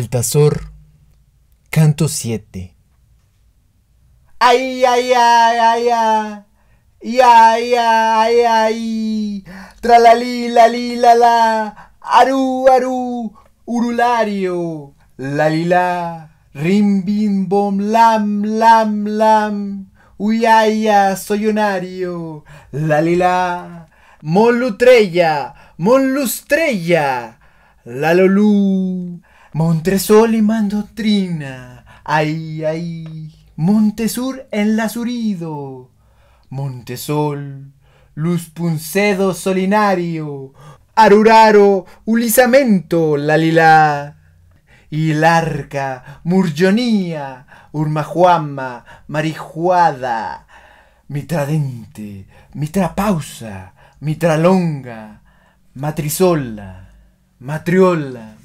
Altazor, canto 7. ¡Ay, ay, ay, ay, ay! ¡Y ay, ay, ay! ¡Tralalí, la, li, la, la! ¡Aru, aru! ¡Urulario! ¡Lalila! ¡Rim, bim, bom, lam, lam, lam! ¡Uyaya, soyonario! ¡Lalila! ¡Molutrella! ¡Molustrella! ¡Lalolú! Montesol y Mandotrina. Ay, ay. Montesur en enlazurido. Montesol. Luz Puncedo solinario. Aruraro ulisamento Lalila, Hilarca, Murjonía, Urmajuama, Marijuada, Mitradente, Mitrapausa, Mitralonga, Matrizola, Matriola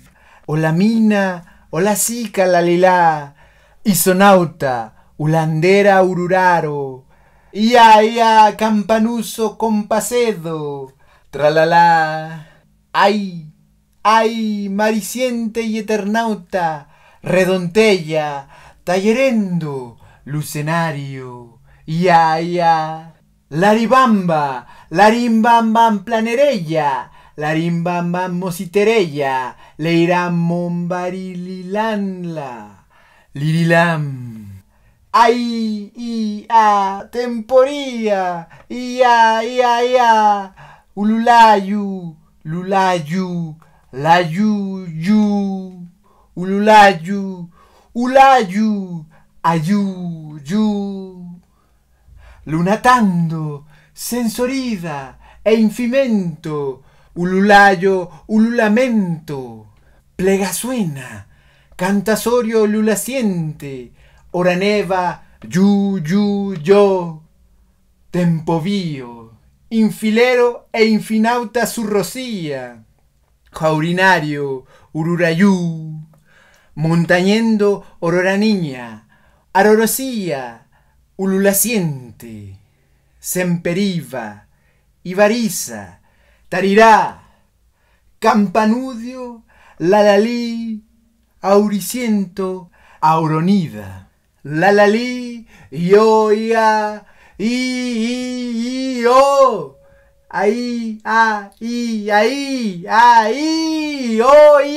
la mina, hola sica, la lilá, isonauta, ulandera, ururaro, y ia, campanuso, compasedo, tralalá, ay, ay, mariciente y eternauta, redontella, tallerendo, lucenario, ia, ia, laribamba, larimbambam planerella, Larimba mamositerella, leira mombarililanla lirilam. Ay, i, a, temporía, ia, ia, ia, ululayu, lulayu, layu, yu, ululayu, ulayu, ayu, yu. Lunatando, sensorida e infimento, ululayo, ululamento, Plegasuena, cantasorio Ululaciente, oraneva, yu, yu, yo, tempovío, infilero e infinauta su rocía, jaurinario, ururayú, montañendo Ororaniña, niña, arorosía, ululaciente, semperiva, ibariza, Tarirá, Campanudio, Lalalí, Auriciento, Auronida, Lalalí, Ioia, I, I, O, Ahí, ahí, ahí, ahí,